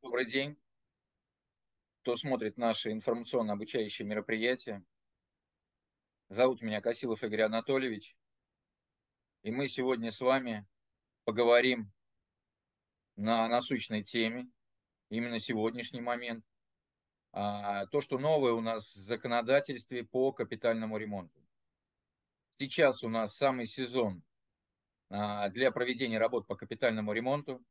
Добрый день, кто смотрит наши информационно-обучающие мероприятия. Зовут меня Косилов Игорь Анатольевич, и мы сегодня с вами поговорим на насущной теме, именно сегодняшний момент, а, то, что новое у нас в законодательстве по капитальному ремонту. Сейчас у нас самый сезон а, для проведения работ по капитальному ремонту,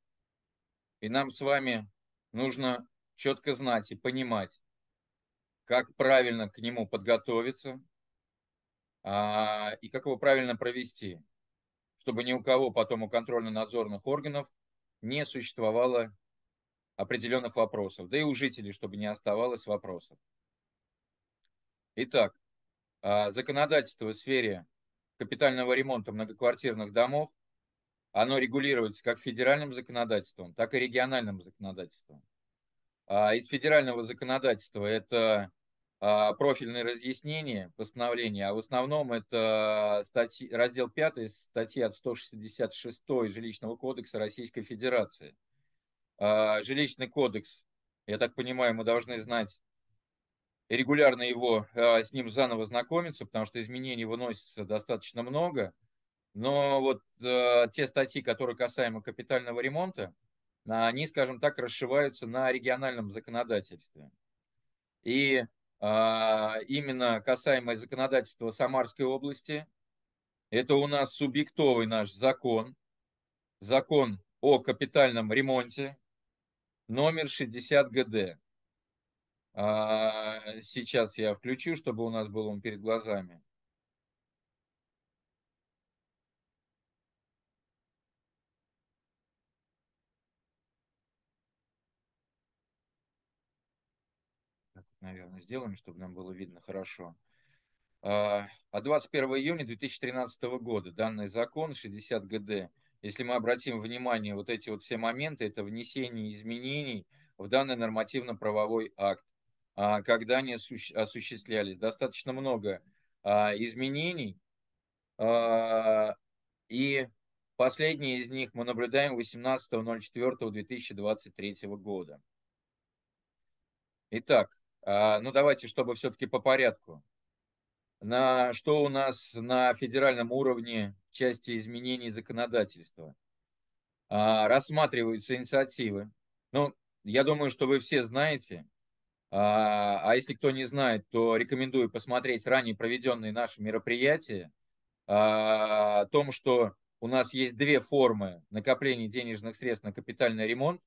и нам с вами нужно четко знать и понимать, как правильно к нему подготовиться а, и как его правильно провести, чтобы ни у кого потом у контрольно-надзорных органов не существовало определенных вопросов, да и у жителей, чтобы не оставалось вопросов. Итак, а, законодательство в сфере капитального ремонта многоквартирных домов, оно регулируется как федеральным законодательством, так и региональным законодательством. А, из федерального законодательства это а, профильные разъяснения, постановления, а в основном это статьи, раздел 5 статьи от 166 Жилищного кодекса Российской Федерации. А, Жилищный кодекс, я так понимаю, мы должны знать регулярно его с ним заново знакомиться, потому что изменений выносится достаточно много. Но вот те статьи, которые касаемо капитального ремонта, а, они, скажем так, расшиваются на региональном законодательстве. И а, именно касаемо законодательства Самарской области, это у нас субъектовый наш закон, закон о капитальном ремонте, номер 60 ГД. А, сейчас я включу, чтобы у нас был он перед глазами. наверное, сделаем, чтобы нам было видно хорошо. А 21 а июня 2013 года данный закон 60 ГД. Если мы обратим внимание вот эти вот все моменты, это внесение изменений в данный нормативно-правовой акт, а, когда они осуществлялись. Достаточно много а, изменений, и последние из них мы наблюдаем 18.04.2023 года. Итак, а, ну, давайте, чтобы все-таки по порядку. На что у нас на федеральном уровне в части изменений законодательства? А, рассматриваются инициативы. Ну, я думаю, что вы все знаете. А, а если кто не знает, то рекомендую посмотреть ранее проведенные наши мероприятия о том, что у нас есть две формы накопления денежных средств на капитальный ремонт.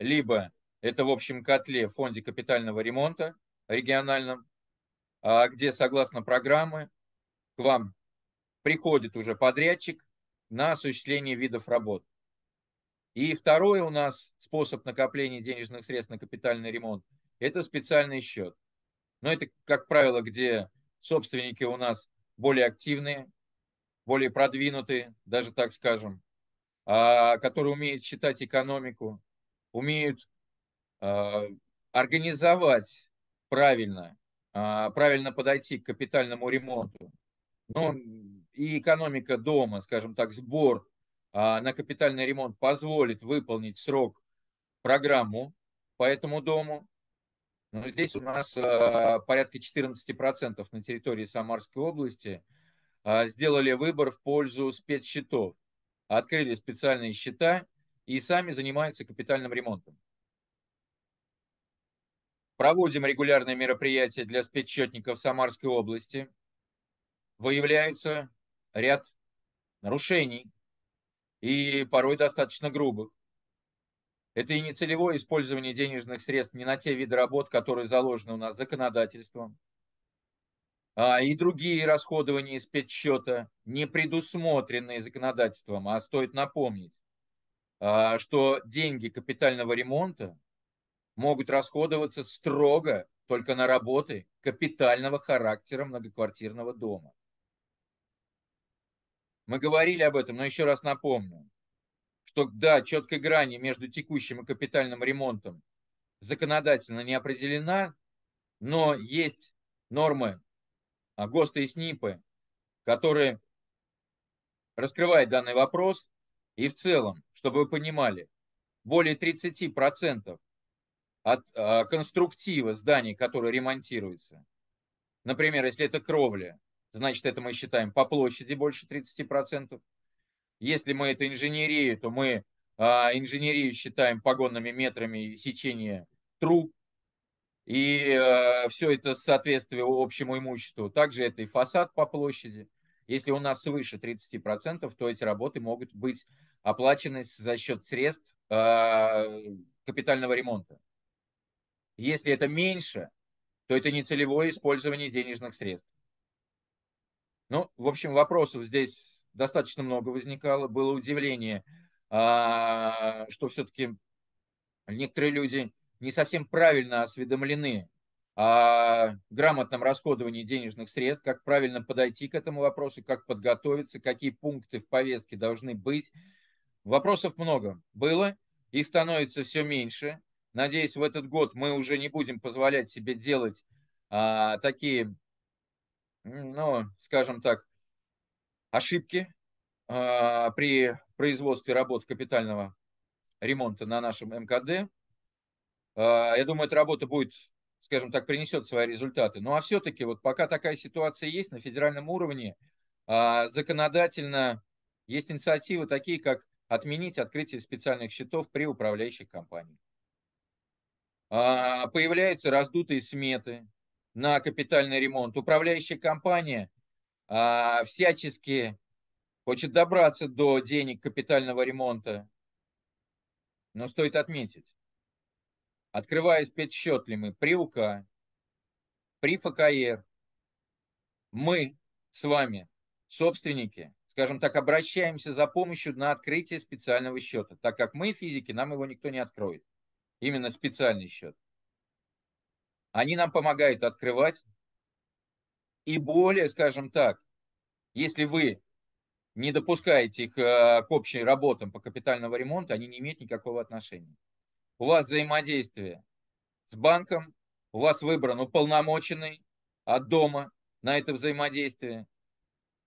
Либо это в общем котле в фонде капитального ремонта региональном, а, где согласно программы к вам приходит уже подрядчик на осуществление видов работ. И второй у нас способ накопления денежных средств на капитальный ремонт – это специальный счет. Но это, как правило, где собственники у нас более активные, более продвинутые, даже так скажем, а, которые умеют считать экономику, умеют а, организовать правильно, а, правильно подойти к капитальному ремонту, ну, и экономика дома, скажем так, сбор а, на капитальный ремонт позволит выполнить срок программу по этому дому. Но ну, здесь у нас порядка 14% на территории Самарской области сделали выбор в пользу спецсчетов. Открыли специальные счета и сами занимаются капитальным ремонтом. Проводим регулярные мероприятия для спецсчетников Самарской области. Выявляются ряд нарушений и порой достаточно грубых. Это и нецелевое использование денежных средств не на те виды работ, которые заложены у нас законодательством. А, и другие расходования из спецсчета, не предусмотренные законодательством, а стоит напомнить, а, что деньги капитального ремонта могут расходоваться строго только на работы капитального характера многоквартирного дома. Мы говорили об этом, но еще раз напомню, что да, четкой грани между текущим и капитальным ремонтом законодательно не определена, но есть нормы ГОСТа и СНИПы, которые раскрывают данный вопрос. И в целом, чтобы вы понимали, более 30% от а, конструктива зданий, которые ремонтируются. Например, если это кровля, значит, это мы считаем по площади больше 30%. Если мы это инженерии, то мы а, инженерию считаем погонными метрами сечения труб. И э, а, все это соответствие общему имуществу. Также это и фасад по площади. Если у нас свыше 30%, то эти работы могут быть оплачены за счет средств э, капитального ремонта. Если это меньше, то это не целевое использование денежных средств. Ну, в общем, вопросов здесь достаточно много возникало. Было удивление, а, что все-таки некоторые люди не совсем правильно осведомлены о грамотном расходовании денежных средств, как правильно подойти к этому вопросу, как подготовиться, какие пункты в повестке должны быть. Вопросов много было, их становится все меньше. Надеюсь, в этот год мы уже не будем позволять себе делать а, такие, ну, скажем так, ошибки а, при производстве работ капитального ремонта на нашем МКД. А, я думаю, эта работа будет, скажем так, принесет свои результаты. Ну а все-таки вот пока такая ситуация есть на федеральном уровне, а, законодательно есть инициативы такие, как отменить открытие специальных счетов при управляющих компаниях. А, а появляются раздутые сметы на капитальный ремонт. Управляющая компания а, всячески хочет добраться до денег капитального ремонта. Но стоит отметить, открывая спецсчет ли мы при УК, при ФКР, мы с вами, собственники, скажем так, обращаемся за помощью на открытие специального счета, так как мы физики, нам его никто не откроет именно специальный счет. Они нам помогают открывать. И более, скажем так, если вы не допускаете их э, к общим работам по капитальному ремонту, они не имеют никакого отношения. У вас взаимодействие с банком, у вас выбран уполномоченный от дома на это взаимодействие.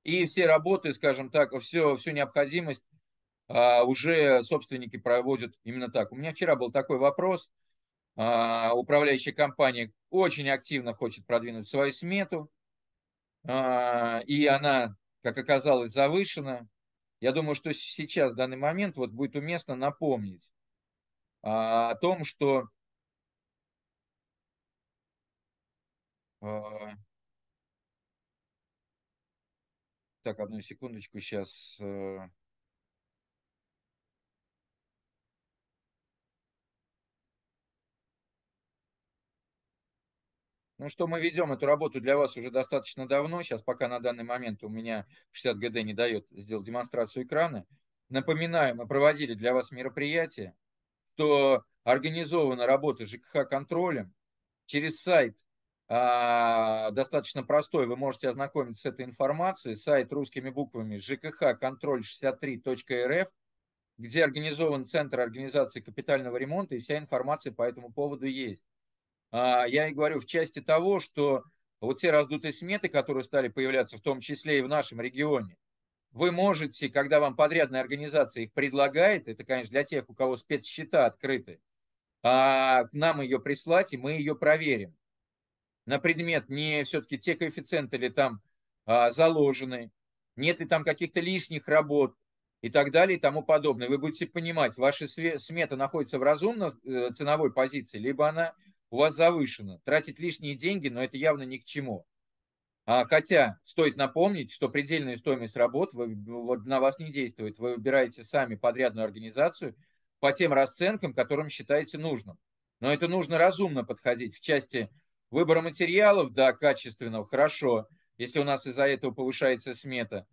И все работы, скажем так, все, всю необходимость а, уже собственники проводят именно так. У меня вчера был такой вопрос. А, управляющая компания очень активно хочет продвинуть свою смету, а, и она, как оказалось, завышена. Я думаю, что сейчас, в данный момент, вот будет уместно напомнить о том, что так, одну секундочку, сейчас э, Ну что, мы ведем эту работу для вас уже достаточно давно. Сейчас пока на данный момент у меня 60 ГД не дает сделать демонстрацию экрана. Напоминаю, мы проводили для вас мероприятие, что организована работа ЖКХ-контролем через сайт а, достаточно простой, вы можете ознакомиться с этой информацией, сайт русскими буквами жкх контроль 63рф где организован Центр организации капитального ремонта, и вся информация по этому поводу есть. А, я и говорю в части того, что вот те раздутые сметы, которые стали появляться, в том числе и в нашем регионе, вы можете, когда вам подрядная организация их предлагает, это, конечно, для тех, у кого спецсчета открыты, а, к нам ее прислать, и мы ее проверим на предмет, не все-таки те коэффициенты ли там а, заложены, нет ли там каких-то лишних работ и так далее и тому подобное. Вы будете понимать, ваша смета находится в разумных э, ценовой позиции, либо она у вас завышено. Тратить лишние деньги, но это явно ни к чему. А, хотя стоит напомнить, что предельная стоимость работ вы, вот, на вас не действует. Вы выбираете сами подрядную организацию по тем расценкам, которым считаете нужным. Но это нужно разумно подходить в части выбора материалов, да, качественного, хорошо, если у нас из-за этого повышается смета.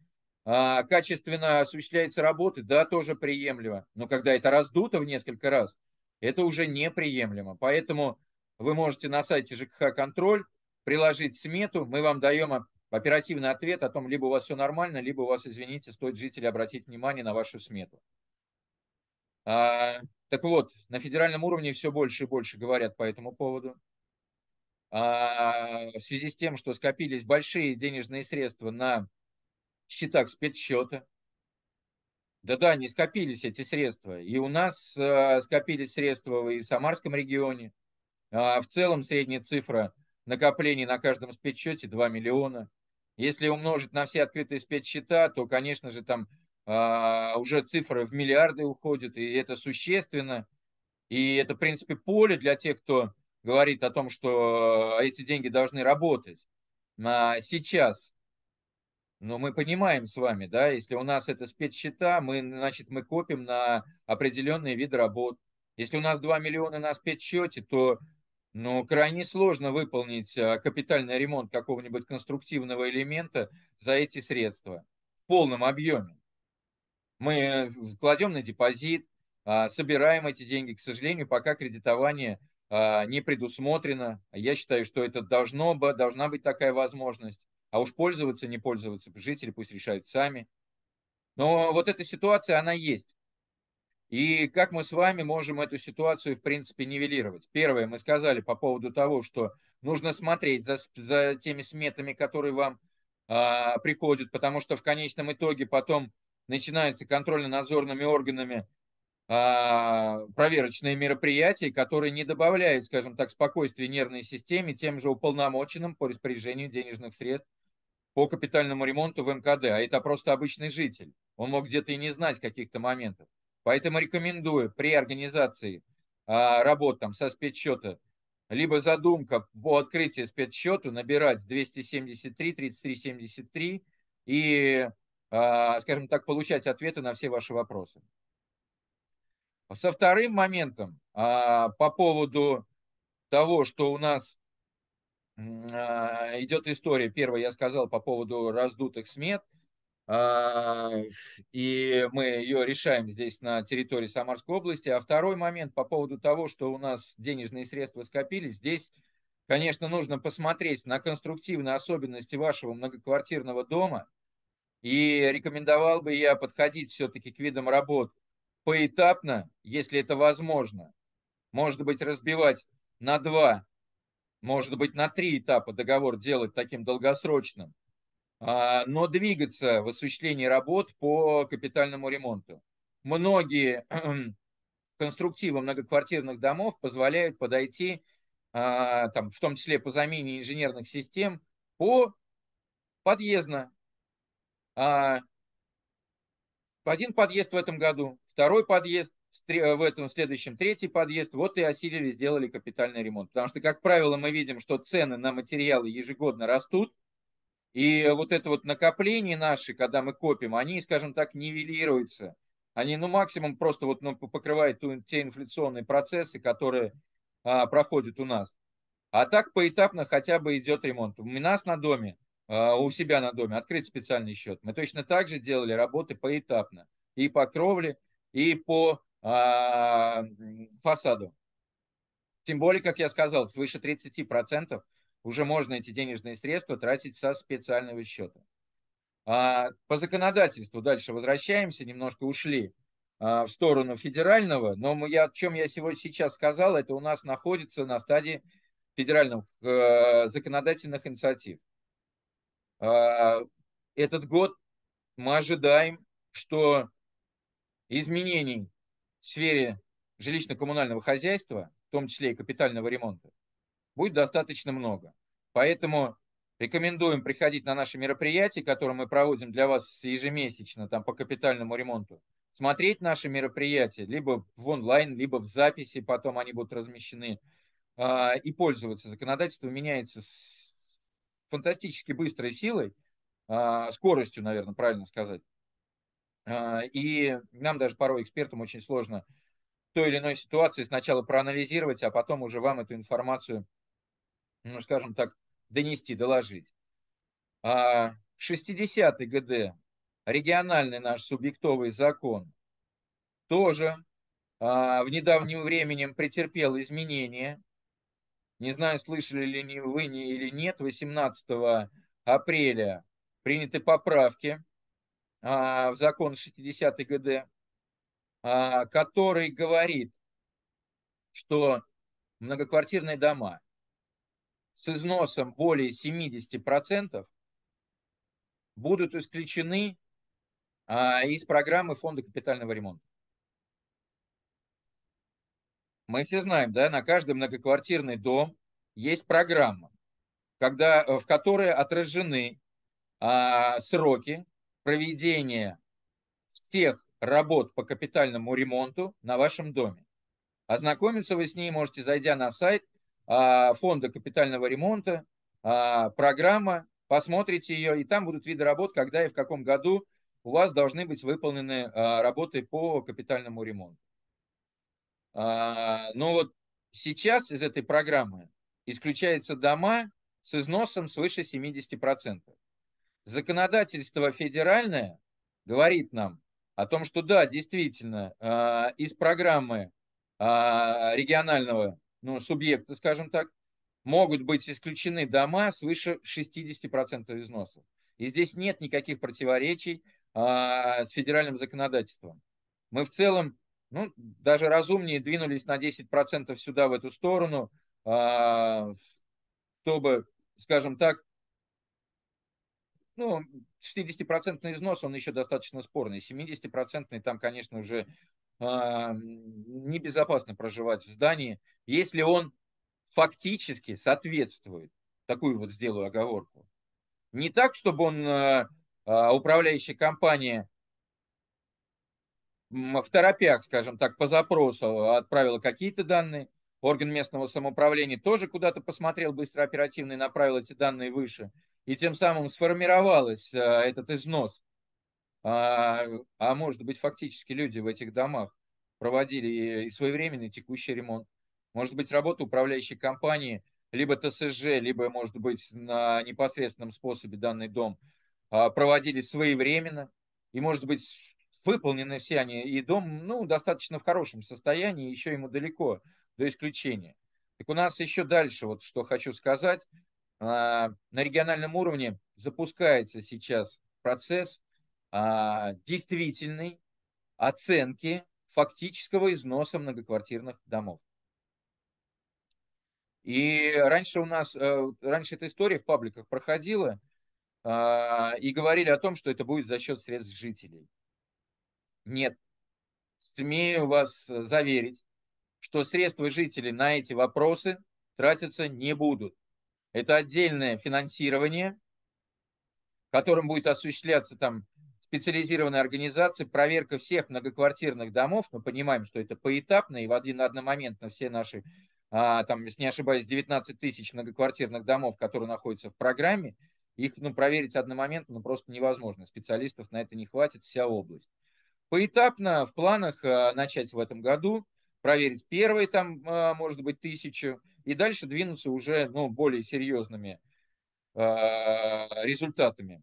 А, качественно осуществляется работы, да, тоже приемлемо. Но когда это раздуто в несколько раз, это уже неприемлемо. Поэтому вы можете на сайте ЖКХ «Контроль» приложить смету, мы вам даем оперативный ответ о том, либо у вас все нормально, либо у вас, извините, стоит жители обратить внимание на вашу смету. А, так вот, на федеральном уровне все больше и больше говорят по этому поводу. А, в связи с тем, что скопились большие денежные средства на счетах спецсчета. Да-да, не скопились эти средства. И у нас э, скопились средства и в Самарском регионе, а в целом средняя цифра накоплений на каждом спецсчете 2 миллиона. Если умножить на все открытые спецсчета, то, конечно же, там а, уже цифры в миллиарды уходят, и это существенно. И это, в принципе, поле для тех, кто говорит о том, что эти деньги должны работать. А сейчас, но ну, мы понимаем с вами, да, если у нас это спецсчета, мы, значит, мы копим на определенный вид работ. Если у нас 2 миллиона на спецсчете, то но крайне сложно выполнить а, капитальный ремонт какого-нибудь конструктивного элемента за эти средства в полном объеме. Мы кладем на депозит, а, собираем эти деньги. К сожалению, пока кредитование а, не предусмотрено. Я считаю, что это должно, должна быть такая возможность. А уж пользоваться, не пользоваться, жители пусть решают сами. Но вот эта ситуация, она есть. И как мы с вами можем эту ситуацию, в принципе, нивелировать? Первое, мы сказали по поводу того, что нужно смотреть за, за теми сметами, которые вам э, приходят, потому что в конечном итоге потом начинаются контрольно-надзорными органами э, проверочные мероприятия, которые не добавляют, скажем так, спокойствия нервной системе тем же уполномоченным по распоряжению денежных средств по капитальному ремонту в МКД, а это просто обычный житель. Он мог где-то и не знать каких-то моментов. Поэтому рекомендую при организации а, работ там, со спецсчета либо задумка по открытию спецсчету набирать 273, 3373 и, а, скажем так, получать ответы на все ваши вопросы. Со вторым моментом а, по поводу того, что у нас а, идет история. Первое я сказал по поводу раздутых смет – а, и мы ее решаем здесь на территории Самарской области. А второй момент по поводу того, что у нас денежные средства скопились, здесь, конечно, нужно посмотреть на конструктивные особенности вашего многоквартирного дома. И рекомендовал бы я подходить все-таки к видам работ поэтапно, если это возможно. Может быть, разбивать на два, может быть, на три этапа договор делать таким долгосрочным а, но двигаться в осуществлении работ по капитальному ремонту. Многие конструктивы многоквартирных домов позволяют подойти, а, там, в том числе по замене инженерных систем, по подъезда. А, один подъезд в этом году, второй подъезд в этом в следующем, третий подъезд. Вот и осилили, сделали капитальный ремонт. Потому что, как правило, мы видим, что цены на материалы ежегодно растут – и вот это вот накопление наши, когда мы копим, они, скажем так, нивелируются. Они, ну, максимум просто вот, ну, покрывают те инфляционные процессы, которые а, проходят у нас. А так поэтапно хотя бы идет ремонт. У нас на доме, а, у себя на доме открыть специальный счет. Мы точно так же делали работы поэтапно. И по кровле, и по а, фасаду. Тем более, как я сказал, свыше 30% уже можно эти денежные средства тратить со специального счета. А, по законодательству дальше возвращаемся, немножко ушли а, в сторону федерального, но мы, я, о чем я сегодня сейчас сказал, это у нас находится на стадии федеральных э, законодательных инициатив. А, этот год мы ожидаем, что изменений в сфере жилищно-коммунального хозяйства, в том числе и капитального ремонта, будет достаточно много. Поэтому рекомендуем приходить на наши мероприятия, которые мы проводим для вас ежемесячно там, по капитальному ремонту, смотреть наши мероприятия либо в онлайн, либо в записи, потом они будут размещены, а, и пользоваться. Законодательство меняется с фантастически быстрой силой, а, скоростью, наверное, правильно сказать. А, и нам даже порой экспертам очень сложно той или иной ситуации сначала проанализировать, а потом уже вам эту информацию ну, скажем так, донести, доложить. 60-й а ГД, региональный наш субъектовый закон, тоже а, в недавнем времени претерпел изменения. Не знаю, слышали ли вы не или нет, 18 апреля приняты поправки а, в закон 60 ГД, который говорит, что многоквартирные дома – с износом более 70% будут исключены а, из программы фонда капитального ремонта. Мы все знаем, да, на каждый многоквартирный дом есть программа, когда, э, в которой отражены а, сроки проведения всех работ по капитальному ремонту на вашем доме. Ознакомиться вы с ней можете, зайдя на сайт а, фонда капитального ремонта, а, программа, посмотрите ее, и там будут виды работ, когда и в каком году у вас должны быть выполнены а, работы по капитальному ремонту. Но ну вот сейчас из этой программы исключаются дома с износом свыше 70%. Законодательство федеральное говорит нам о том, что да, действительно, из программы регионального ну, субъекты, скажем так, могут быть исключены дома свыше 60% износов. И здесь нет никаких противоречий а, с федеральным законодательством. Мы в целом ну, даже разумнее двинулись на 10% сюда, в эту сторону, а, чтобы, скажем так, ну, 60% износ, он еще достаточно спорный. 70% там, конечно, уже а, небезопасно проживать в здании, если он фактически соответствует, такую вот сделаю оговорку, не так, чтобы он, э, а, управляющая компания, в торопях, скажем так, по запросу отправила какие-то данные, орган местного самоуправления тоже куда-то посмотрел быстро, оперативно и направил эти данные выше, и тем самым сформировалась э, этот износ а, а может быть фактически люди в этих домах проводили и своевременный текущий ремонт. Может быть работа управляющей компании, либо ТСЖ, либо, может быть, на непосредственном способе данный дом а, проводили своевременно. И, может быть, выполнены все они. И дом, ну, достаточно в хорошем состоянии, еще ему далеко до исключения. Так у нас еще дальше, вот что хочу сказать. А, на региональном уровне запускается сейчас процесс а, действительной оценки фактического износа многоквартирных домов. И раньше у нас, э, раньше эта история в пабликах проходила, а, и говорили о том, что это будет за счет средств жителей. Нет. Смею вас э, заверить, что средства жителей на эти вопросы тратиться не будут. Это отдельное финансирование, которым будет осуществляться там специализированной организации проверка всех многоквартирных домов. Мы понимаем, что это поэтапно и в один на все наши, а, там, если не ошибаюсь, 19 тысяч многоквартирных домов, которые находятся в программе, их ну, проверить одномоментно ну, просто невозможно. Специалистов на это не хватит, вся область. Поэтапно в планах а, начать в этом году, проверить первые там, а, может быть, тысячу, и дальше двинуться уже ну, более серьезными результатами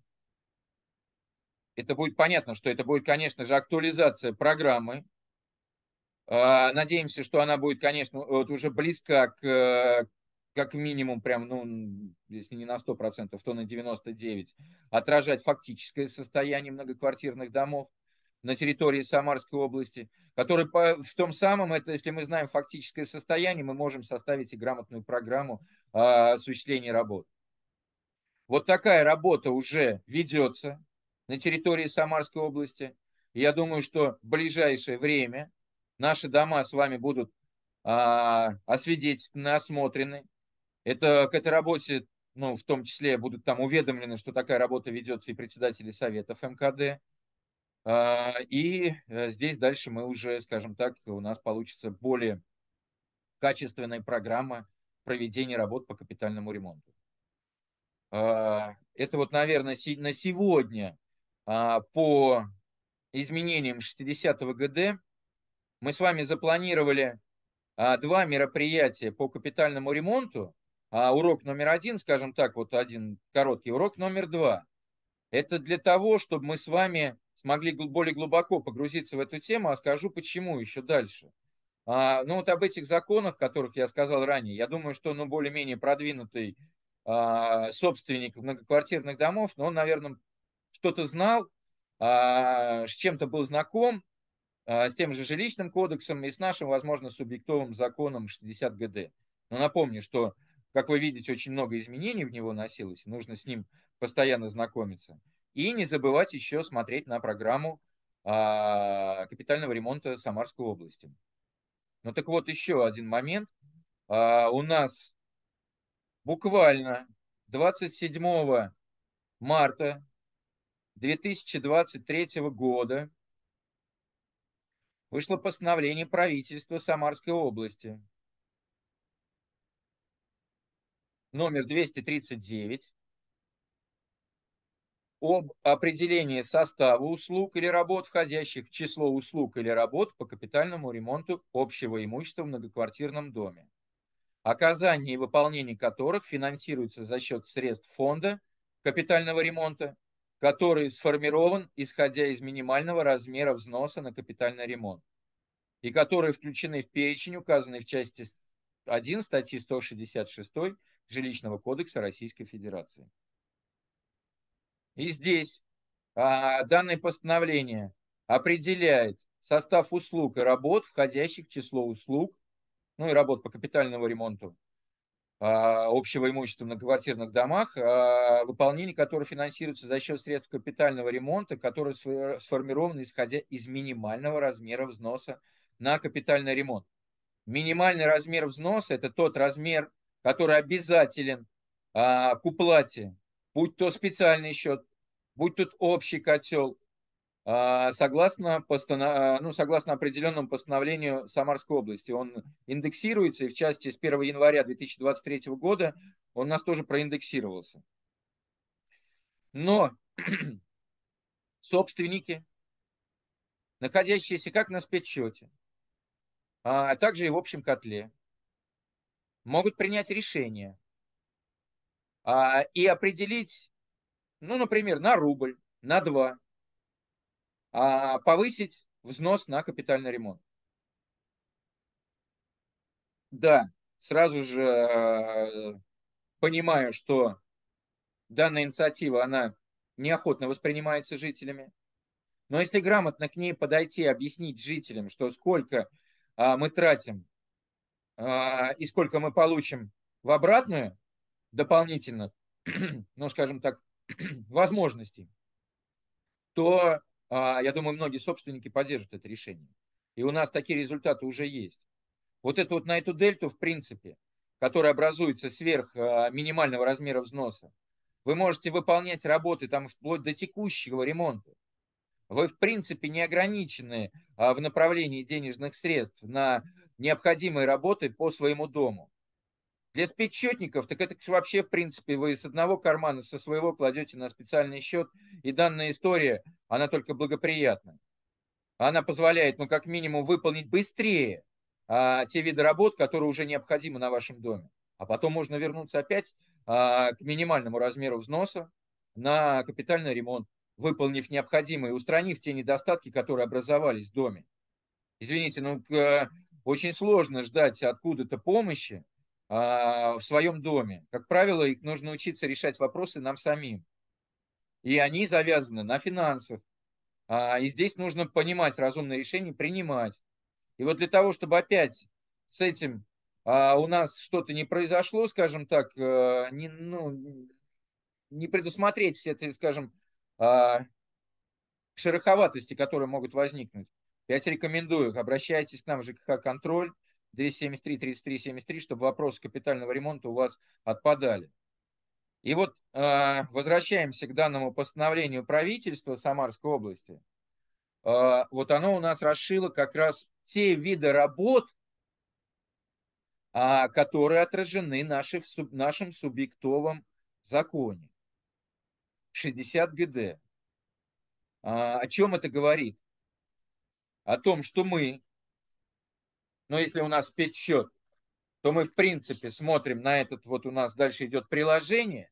это будет понятно, что это будет, конечно же, актуализация программы. А, надеемся, что она будет, конечно, вот уже близка к э, как минимум, прям, ну, если не на 100%, то на 99%, отражать фактическое состояние многоквартирных домов на территории Самарской области, который по, в том самом, это если мы знаем фактическое состояние, мы можем составить и грамотную программу э, осуществления работ. Вот такая работа уже ведется, на территории Самарской области. Я думаю, что в ближайшее время наши дома с вами будут а, освидетельствованы, осмотрены. Это к этой работе, ну, в том числе, будут там уведомлены, что такая работа ведется и председатели советов МКД. А, и э, здесь дальше мы уже, скажем так, у нас получится более качественная программа проведения работ по капитальному ремонту. А, это вот, наверное, на сегодня а, по изменениям 60-го ГД. Мы с вами запланировали а, два мероприятия по капитальному ремонту. А, урок номер один, скажем так, вот один короткий. Урок номер два. Это для того, чтобы мы с вами смогли более глубоко погрузиться в эту тему, а скажу почему еще дальше. А, ну вот об этих законах, которых я сказал ранее, я думаю, что ну, более-менее продвинутый а, собственник многоквартирных домов, но он, наверное, что-то знал, а, с чем-то был знаком, а, с тем же жилищным кодексом и с нашим, возможно, субъектовым законом 60 ГД. Но напомню, что, как вы видите, очень много изменений в него носилось, нужно с ним постоянно знакомиться. И не забывать еще смотреть на программу а, капитального ремонта Самарской области. Ну так вот, еще один момент. У нас буквально 27 марта 2023 года вышло постановление правительства Самарской области номер 239 об определении состава услуг или работ, входящих в число услуг или работ по капитальному ремонту общего имущества в многоквартирном доме, оказание и выполнение которых финансируется за счет средств фонда капитального ремонта который сформирован, исходя из минимального размера взноса на капитальный ремонт и которые включены в перечень, указанный в части 1 статьи 166 Жилищного кодекса Российской Федерации. И здесь а, данное постановление определяет состав услуг и работ, входящих в число услуг, ну и работ по капитальному ремонту, а, общего имущества в многоквартирных домах, а, выполнение которого финансируется за счет средств капитального ремонта, которые сформированы исходя из минимального размера взноса на капитальный ремонт. Минимальный размер взноса – это тот размер, который обязателен а, к уплате, будь то специальный счет, будь тут общий котел, а, согласно, постанов... ну, согласно определенному постановлению Самарской области. Он индексируется, и в части с 1 января 2023 года он у нас тоже проиндексировался. Но собственники, находящиеся как на спецсчете, а, а также и в общем котле, могут принять решение а, и определить, ну, например, на рубль, на два – а, повысить взнос на капитальный ремонт. Да, сразу же э, понимаю, что данная инициатива, она неохотно воспринимается жителями. Но если грамотно к ней подойти, объяснить жителям, что сколько а, мы тратим а, и сколько мы получим в обратную дополнительно, ну, скажем так, возможностей, то а, я думаю, многие собственники поддержат это решение. И у нас такие результаты уже есть. Вот это вот на эту дельту, в принципе, которая образуется сверх а, минимального размера взноса, вы можете выполнять работы там вплоть до текущего ремонта. Вы, в принципе, не ограничены а, в направлении денежных средств на необходимые работы по своему дому. Для спецсчетников, так это вообще, в принципе, вы из одного кармана, со своего кладете на специальный счет, и данная история, она только благоприятна. Она позволяет, ну, как минимум, выполнить быстрее а, те виды работ, которые уже необходимы на вашем доме. А потом можно вернуться опять а, к минимальному размеру взноса на капитальный ремонт, выполнив необходимые, устранив те недостатки, которые образовались в доме. Извините, ну, к, э, очень сложно ждать откуда-то помощи, а, в своем доме. Как правило, их нужно учиться решать вопросы нам самим. И они завязаны на финансах. А, и здесь нужно понимать разумное решение принимать. И вот для того, чтобы опять с этим а, у нас что-то не произошло, скажем так, э, не, ну, не предусмотреть все эти, скажем, шероховатости, которые могут возникнуть, я тебе рекомендую, обращайтесь к нам в ЖКХ-контроль, 273, 33, 73, чтобы вопросы капитального ремонта у вас отпадали. И вот э, возвращаемся к данному постановлению правительства Самарской области. Э, вот оно у нас расшило как раз те виды работ, э, которые отражены наши, в суб, нашем субъектовом законе. 60 ГД. Э, о чем это говорит? О том, что мы но если у нас спецсчет, то мы, в принципе, смотрим на этот, вот у нас дальше идет приложение.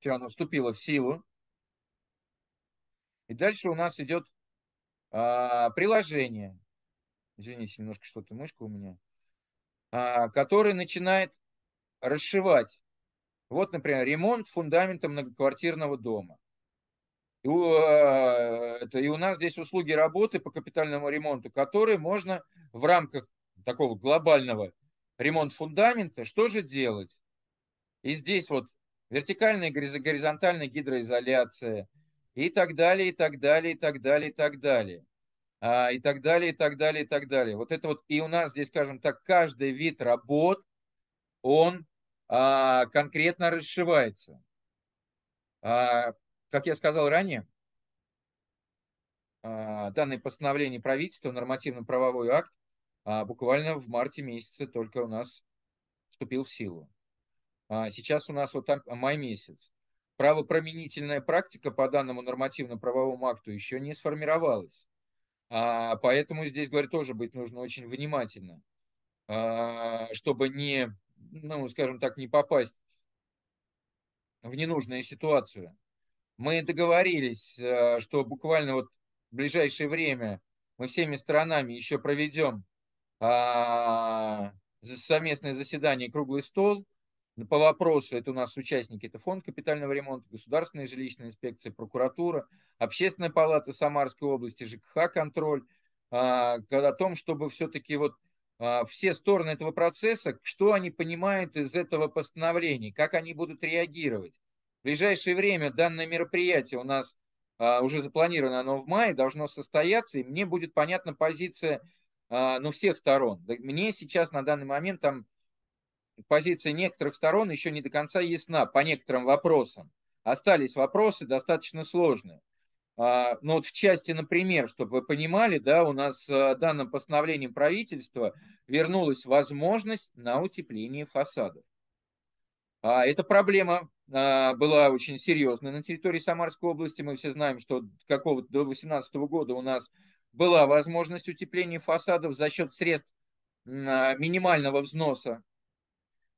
Все, оно вступило в силу. И дальше у нас идет а, приложение. Извините, немножко что-то мышка у меня. А, который начинает расшивать. Вот, например, ремонт фундамента многоквартирного дома. И у, э, это, и у нас здесь услуги работы по капитальному ремонту, которые можно в рамках такого глобального ремонт фундамента, что же делать? И здесь вот вертикальная, горизонтальная гидроизоляция и так далее, и так далее, и так далее, и так далее. А, и так далее, и так далее, и так далее. Вот это вот, и у нас здесь, скажем так, каждый вид работ, он а, конкретно расшивается. А, как я сказал ранее, а, данное постановление правительства, нормативно-правовой акт, а, буквально в марте месяце только у нас вступил в силу. А, сейчас у нас вот там май месяц. Правопроменительная практика по данному нормативно-правовому акту еще не сформировалась. Поэтому здесь, говорю, тоже быть нужно очень внимательно, чтобы не, ну, скажем так, не попасть в ненужную ситуацию. Мы договорились, э, что буквально вот в ближайшее время мы всеми сторонами еще проведем а, совместное заседание «Круглый стол», по вопросу, это у нас участники, это фонд капитального ремонта, государственная жилищная инспекция, прокуратура, общественная палата Самарской области, ЖКХ контроль, а, о том, чтобы все-таки вот а, все стороны этого процесса, что они понимают из этого постановления, как они будут реагировать. В ближайшее время данное мероприятие у нас а, уже запланировано, оно в мае должно состояться, и мне будет понятна позиция а, ну, всех сторон. Мне сейчас на данный момент там позиция некоторых сторон еще не до конца ясна по некоторым вопросам. Остались вопросы достаточно сложные. А, но ну, вот в части, например, чтобы вы понимали, да, у нас а, данным постановлением правительства вернулась возможность на утепление фасадов. А Это проблема а, была очень серьезной на территории Самарской области. Мы все знаем, что какого-то до 2018 года у нас была возможность утепления фасадов за счет средств а, минимального взноса.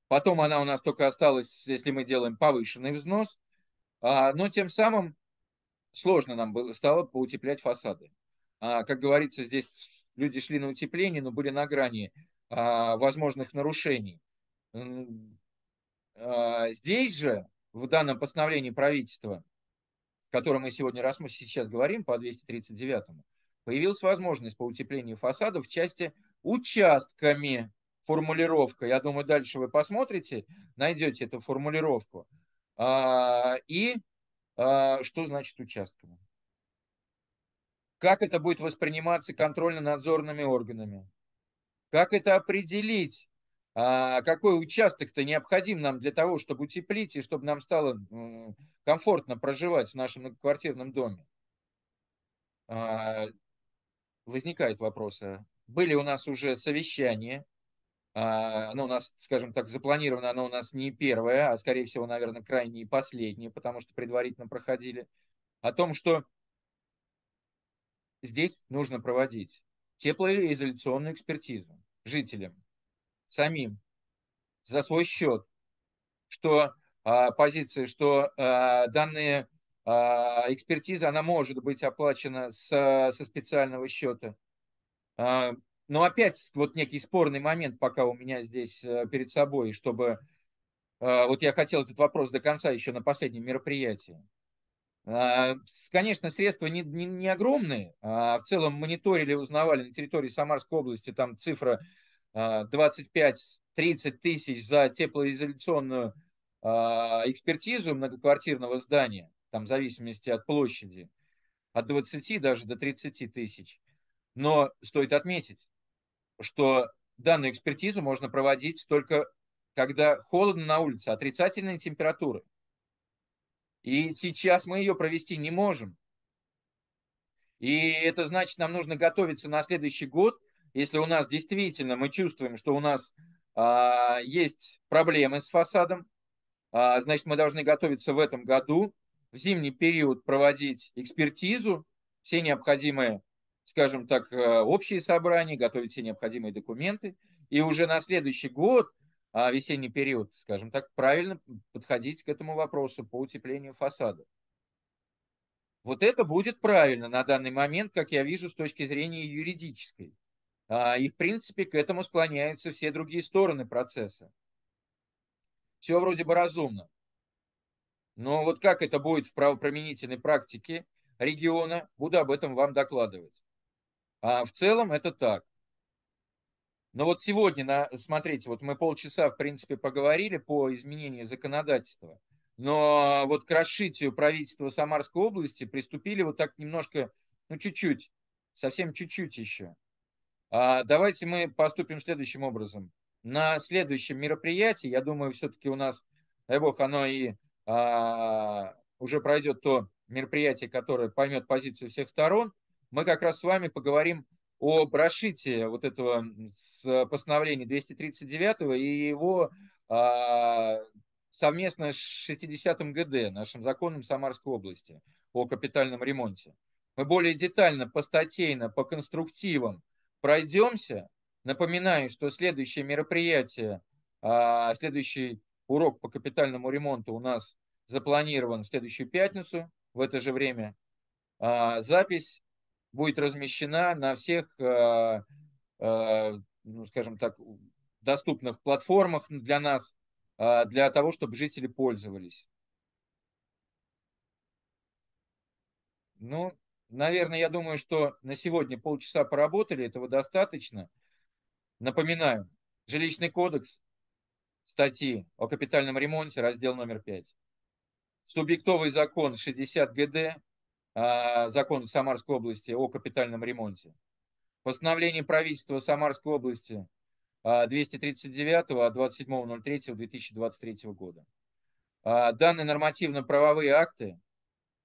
Потом она у нас только осталась, если мы делаем повышенный взнос. А, но тем самым сложно нам было, стало поутеплять фасады. Как говорится, здесь люди шли на утепление, но были на грани возможных нарушений. Здесь же в данном постановлении правительства, которое мы сегодня раз мы сейчас говорим по 239-му, появилась возможность по утеплению фасадов в части участками формулировка. Я думаю, дальше вы посмотрите, найдете эту формулировку. А, и а, что значит участками? Как это будет восприниматься контрольно-надзорными органами? Как это определить а какой участок-то необходим нам для того, чтобы утеплить и чтобы нам стало комфортно проживать в нашем квартирном доме. А, Возникают вопросы. А были у нас уже совещания, оно у нас, скажем так, запланировано, оно у нас не первое, а, скорее всего, наверное, крайнее и последнее, потому что предварительно проходили, о том, что здесь нужно проводить теплоизоляционную экспертизу жителям, самим за свой счет, что э, а, позиции, что э, а, данные э, а, экспертиза, она может быть оплачена с, со специального счета. Э, но опять вот некий спорный момент пока у меня здесь э, перед собой, чтобы... Э, вот я хотел этот вопрос до конца еще на последнем мероприятии. Конечно, средства не, не, не огромные. В целом мониторили, узнавали на территории Самарской области, там цифра 25-30 а, тысяч за теплоизоляционную а, экспертизу многоквартирного здания, там в зависимости от площади, от 20 даже до 30 тысяч. Но стоит отметить, что данную экспертизу можно проводить только когда холодно на улице, отрицательные температуры. И сейчас мы ее провести не можем. И это значит, нам нужно готовиться на следующий год – если у нас действительно мы чувствуем, что у нас а, есть проблемы с фасадом, а, значит, мы должны готовиться в этом году, в зимний период проводить экспертизу, все необходимые, скажем так, э, общие собрания, готовить все необходимые документы, и уже на следующий год, а, весенний период, скажем так, правильно подходить к этому вопросу по утеплению фасада. Вот это будет правильно на данный момент, как я вижу, с точки зрения юридической. А, и, в принципе, к этому склоняются все другие стороны процесса. Все вроде бы разумно. Но вот как это будет в правоприменительной практике региона, буду об этом вам докладывать. А в целом это так. Но вот сегодня, на, смотрите, вот мы полчаса, в принципе, поговорили по изменению законодательства. Но вот к расшитию правительства Самарской области приступили вот так немножко, ну чуть-чуть, совсем чуть-чуть еще. А, давайте мы поступим следующим образом. На следующем мероприятии, я думаю, все-таки у нас, дай бог, оно и а, уже пройдет то мероприятие, которое поймет позицию всех сторон, мы как раз с вами поговорим о расшитии вот этого э, постановления 239 и его а, совместно с 60 ГД, нашим законом Самарской области, о капитальном ремонте. Мы более детально, постатейно, по конструктивам пройдемся. Напоминаю, что следующее мероприятие, а, следующий урок по капитальному ремонту у нас запланирован в следующую пятницу в это же время. А, запись будет размещена на всех, а, ну, скажем так, доступных платформах для нас, для того, чтобы жители пользовались. Ну, наверное, я думаю, что на сегодня полчаса поработали, этого достаточно. Напоминаю, жилищный кодекс, статьи о капитальном ремонте, раздел номер 5. Субъектовый закон 60 ГД, а, закон Самарской области о капитальном ремонте. Постановление правительства Самарской области 239 а, от 27.03.2023 года. А, данные нормативно-правовые акты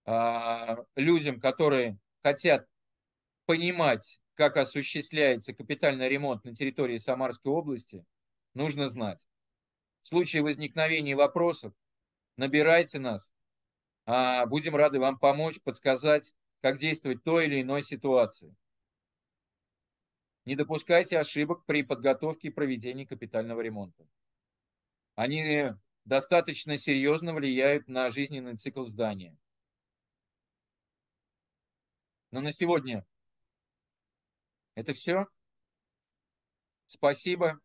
а, людям, которые хотят понимать, как осуществляется капитальный ремонт на территории Самарской области, нужно знать. В случае возникновения вопросов, набирайте нас. А, будем рады вам помочь, подсказать, как действовать в той или иной ситуации. Не допускайте ошибок при подготовке и проведении капитального ремонта. Они достаточно серьезно влияют на жизненный цикл здания. Но на сегодня это все. Спасибо.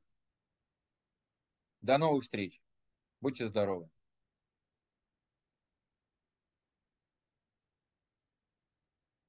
До новых встреч. Будьте здоровы.